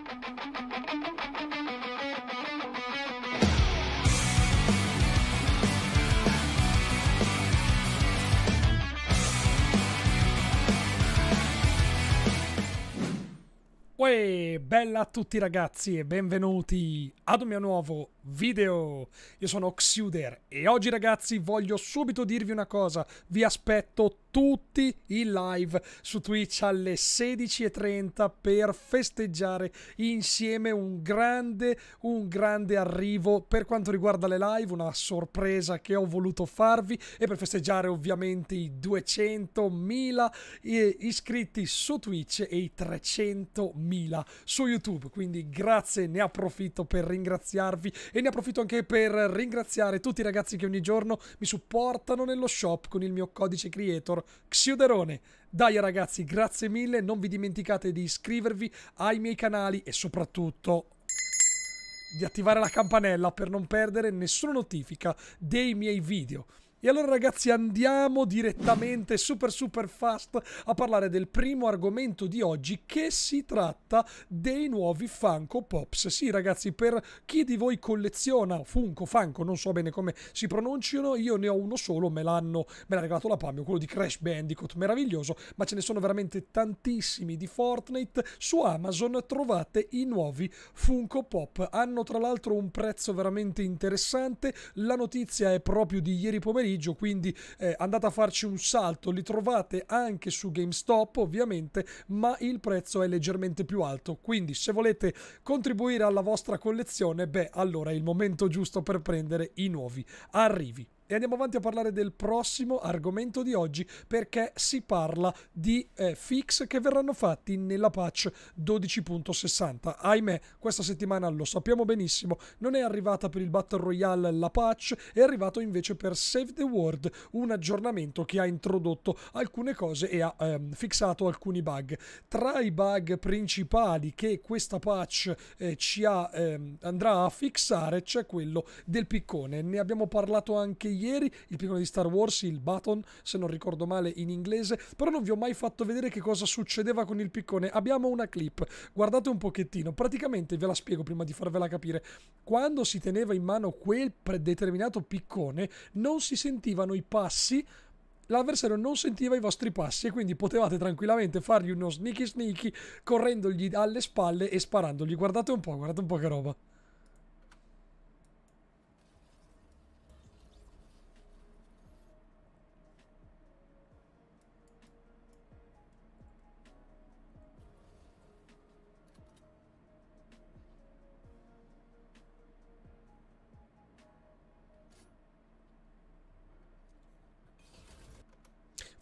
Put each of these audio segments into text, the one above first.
thank you Uè, bella a tutti ragazzi e benvenuti ad un mio nuovo video. Io sono Oxuder e oggi ragazzi voglio subito dirvi una cosa. Vi aspetto tutti in live su Twitch alle 16.30 per festeggiare insieme un grande, un grande arrivo per quanto riguarda le live, una sorpresa che ho voluto farvi e per festeggiare ovviamente i 200.000 eh, iscritti su Twitch e i 300.000 fila su YouTube. Quindi grazie, ne approfitto per ringraziarvi e ne approfitto anche per ringraziare tutti i ragazzi che ogni giorno mi supportano nello shop con il mio codice creator Xiuderone. Dai ragazzi, grazie mille, non vi dimenticate di iscrivervi ai miei canali e soprattutto di attivare la campanella per non perdere nessuna notifica dei miei video. E allora ragazzi andiamo direttamente super super fast a parlare del primo argomento di oggi che si tratta dei nuovi Funko Pops. Sì ragazzi per chi di voi colleziona Funko, Funko, non so bene come si pronunciano, io ne ho uno solo, me l'hanno, me l'ha regalato la Pamio, quello di Crash Bandicoot, meraviglioso, ma ce ne sono veramente tantissimi di Fortnite. Su Amazon trovate i nuovi Funko Pop, hanno tra l'altro un prezzo veramente interessante, la notizia è proprio di ieri pomeriggio pomeriggio, quindi eh, andate a farci un salto, li trovate anche su GameStop ovviamente, ma il prezzo è leggermente più alto, quindi se volete contribuire alla vostra collezione, beh allora è il momento giusto per prendere i nuovi arrivi e andiamo avanti a parlare del prossimo argomento di oggi perché si parla di eh, fix che verranno fatti nella patch 12.60. Ahimè, questa settimana lo sappiamo benissimo, non è arrivata per il Battle Royale la patch, è arrivato invece per Save the World un aggiornamento che ha introdotto alcune cose e ha ehm, fixato alcuni bug. Tra i bug principali che questa patch eh, ci ha, ehm, andrà a fixare c'è quello del piccone. Ne abbiamo parlato anche ieri ieri, il piccolo di Star Wars, il button, se non ricordo male in inglese, però non vi ho mai fatto vedere che cosa succedeva con il piccone. Abbiamo una clip, guardate un pochettino, praticamente ve la spiego prima di farvela capire. Quando si teneva in mano quel predeterminato piccone, non si sentivano i passi l'avversario non sentiva i vostri passi e quindi potevate tranquillamente fargli uno sneaky sneaky correndogli alle spalle e sparandogli. Guardate un po', guardate un po' che roba.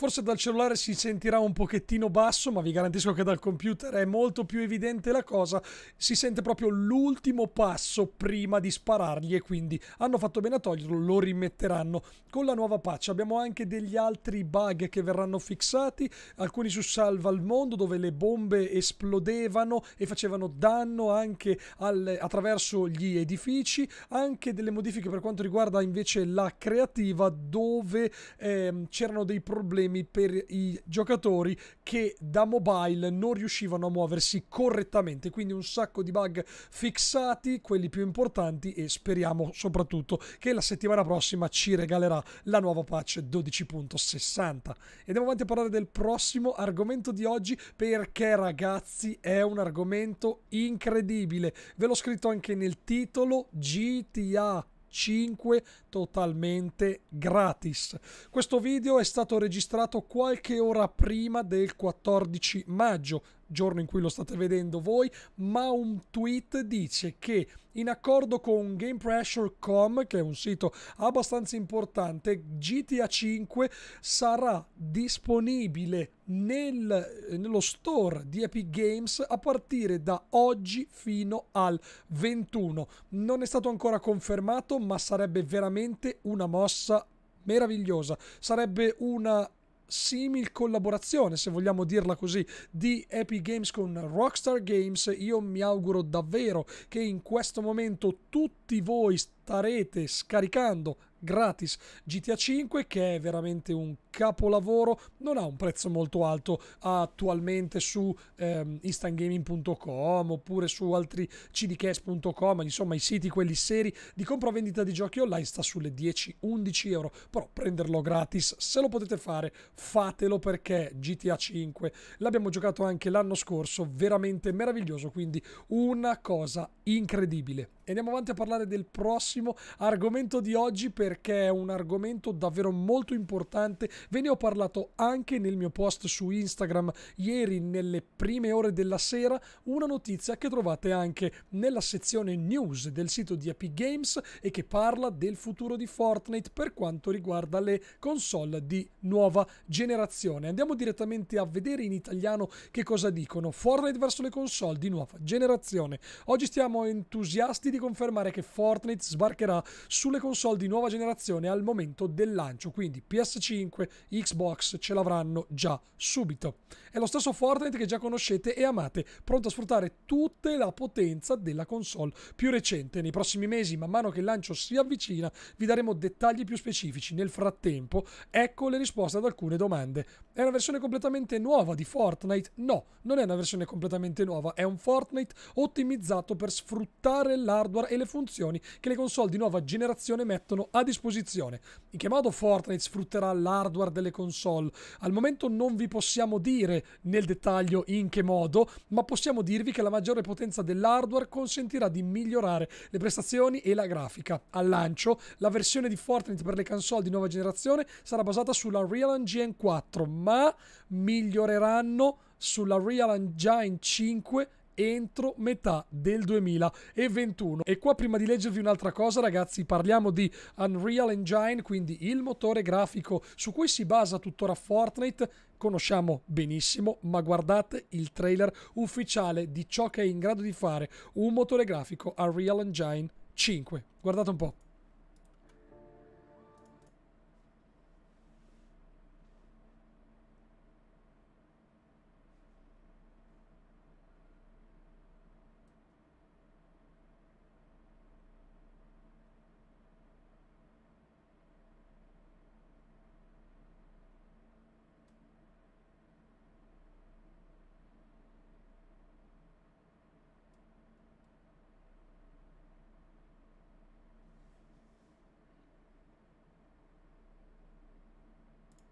Forse dal cellulare si sentirà un pochettino basso, ma vi garantisco che dal computer è molto più evidente la cosa. Si sente proprio l'ultimo passo prima di sparargli e quindi hanno fatto bene a toglierlo, lo rimetteranno. Con la nuova patch abbiamo anche degli altri bug che verranno fissati, alcuni su Salva al Mondo dove le bombe esplodevano e facevano danno anche al, attraverso gli edifici, anche delle modifiche per quanto riguarda invece la creativa dove eh, c'erano dei problemi problemi per i giocatori che da mobile non riuscivano a muoversi correttamente. Quindi un sacco di bug fissati, quelli più importanti e speriamo soprattutto che la settimana prossima ci regalerà la nuova patch 12.60. E andiamo avanti a parlare del prossimo argomento di oggi perché ragazzi è un argomento incredibile. Ve l'ho scritto anche nel titolo GTA 5 totalmente gratis. Questo video è stato registrato qualche ora prima del 14 maggio giorno in cui lo state vedendo voi, ma un tweet dice che in accordo con GamePressure.com, che è un sito abbastanza importante, GTA 5 sarà disponibile nel, nello store di Epic Games a partire da oggi fino al 21. Non è stato ancora confermato, ma sarebbe veramente una mossa meravigliosa. Sarebbe una simil collaborazione, se vogliamo dirla così, di Epic Games con Rockstar Games, io mi auguro davvero che in questo momento tutti voi starete scaricando gratis GTA 5 che è veramente un capolavoro, non ha un prezzo molto alto attualmente su ehm, instangaming.com oppure su altri cdcast.com, insomma i siti quelli seri di compravendita di giochi online sta sulle 10-11 euro, però prenderlo gratis se lo potete fare fatelo perché GTA 5 l'abbiamo giocato anche l'anno scorso, veramente meraviglioso, quindi una cosa incredibile. andiamo avanti a parlare del prossimo argomento di oggi per perché è un argomento davvero molto importante. Ve ne ho parlato anche nel mio post su Instagram ieri nelle prime ore della sera, una notizia che trovate anche nella sezione news del sito di Epic Games e che parla del futuro di Fortnite per quanto riguarda le console di nuova generazione. Andiamo direttamente a vedere in italiano che cosa dicono. Fortnite verso le console di nuova generazione. Oggi stiamo entusiasti di confermare che Fortnite sbarcherà sulle console di nuova generazione generazione al momento del lancio, quindi PS5, Xbox ce l'avranno già subito. È lo stesso Fortnite che già conoscete e amate, pronto a sfruttare tutta la potenza della console più recente. Nei prossimi mesi, man mano che il lancio si avvicina, vi daremo dettagli più specifici. Nel frattempo, ecco le risposte ad alcune domande. È una versione completamente nuova di Fortnite? No, non è una versione completamente nuova, è un Fortnite ottimizzato per sfruttare l'hardware e le funzioni che le console di nuova generazione mettono a disposizione. In che modo Fortnite sfrutterà l'hardware delle console? Al momento non vi possiamo dire nel dettaglio in che modo, ma possiamo dirvi che la maggiore potenza dell'hardware consentirà di migliorare le prestazioni e la grafica. Al lancio, la versione di Fortnite per le console di nuova generazione sarà basata sulla Real Engine 4, ma miglioreranno sulla Real Engine 5 entro metà del 2021. E qua prima di leggervi un'altra cosa ragazzi parliamo di Unreal Engine, quindi il motore grafico su cui si basa tuttora Fortnite conosciamo benissimo, ma guardate il trailer ufficiale di ciò che è in grado di fare un motore grafico Unreal Engine 5. Guardate un po'.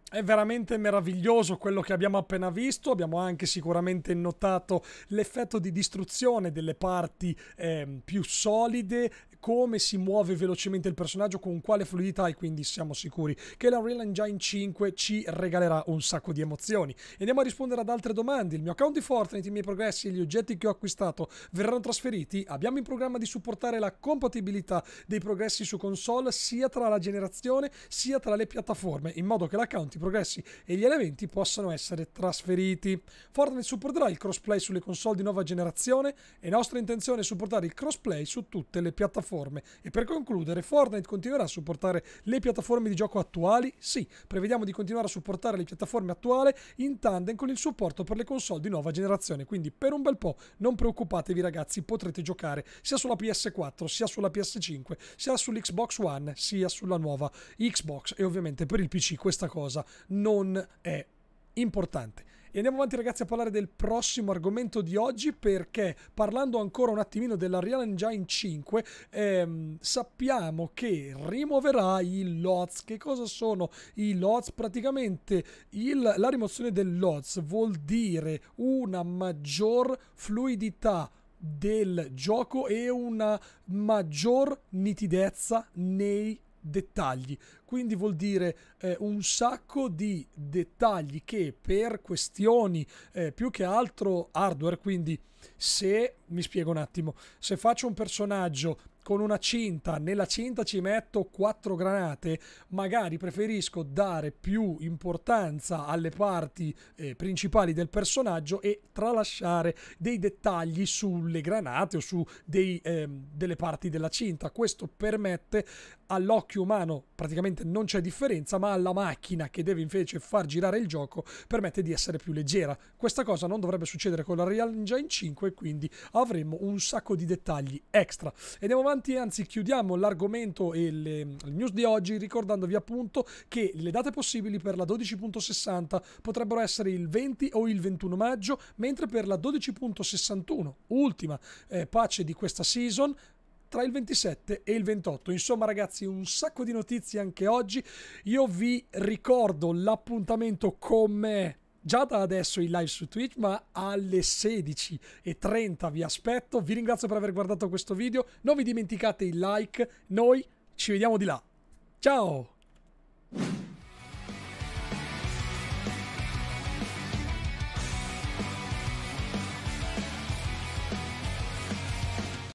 È veramente meraviglioso quello che abbiamo appena visto, abbiamo anche sicuramente notato l'effetto di distruzione delle parti eh, più solide, come si muove velocemente il personaggio, con quale fluidità e quindi siamo sicuri che la Real Engine 5 ci regalerà un sacco di emozioni. andiamo a rispondere ad altre domande, il mio account di Fortnite, i miei progressi e gli oggetti che ho acquistato verranno trasferiti? Abbiamo in programma di supportare la compatibilità dei progressi su console sia tra la generazione sia tra le piattaforme, in modo che l'account, i progressi e gli elementi possano essere trasferiti. Fortnite supporterà il crossplay sulle console di nuova generazione e nostra intenzione è supportare il crossplay su tutte le piattaforme piattaforme. E per concludere, Fortnite continuerà a supportare le piattaforme di gioco attuali? Sì, prevediamo di continuare a supportare le piattaforme attuali in tandem con il supporto per le console di nuova generazione. Quindi per un bel po' non preoccupatevi ragazzi, potrete giocare sia sulla PS4, sia sulla PS5, sia sull'Xbox One, sia sulla nuova Xbox e ovviamente per il PC questa cosa non è importante. E andiamo avanti ragazzi a parlare del prossimo argomento di oggi perché parlando ancora un attimino della Real Engine 5 ehm, sappiamo che rimuoverà i LOTS. Che cosa sono i LOTS? Praticamente il, la rimozione del LOTS vuol dire una maggior fluidità del gioco e una maggior nitidezza nei dettagli. Quindi vuol dire eh, un sacco di dettagli che per questioni eh, più che altro hardware, quindi se mi spiego un attimo, se faccio un personaggio con una cinta, nella cinta ci metto quattro granate, magari preferisco dare più importanza alle parti eh, principali del personaggio e tralasciare dei dettagli sulle granate o su dei, eh, delle parti della cinta. Questo permette all'occhio umano praticamente non c'è differenza, ma alla macchina che deve invece far girare il gioco permette di essere più leggera. Questa cosa non dovrebbe succedere con la Real Engine 5 quindi avremo un sacco di dettagli extra. E andiamo avanti avanti, anzi chiudiamo l'argomento e le, le news di oggi ricordandovi appunto che le date possibili per la 12.60 potrebbero essere il 20 o il 21 maggio, mentre per la 12.61, ultima eh, pace di questa season, tra il 27 e il 28. Insomma, ragazzi, un sacco di notizie anche oggi. Io vi ricordo l'appuntamento con me già da adesso in live su Twitch, ma alle 16.30 vi aspetto. Vi ringrazio per aver guardato questo video, non vi dimenticate il like, noi ci vediamo di là. Ciao!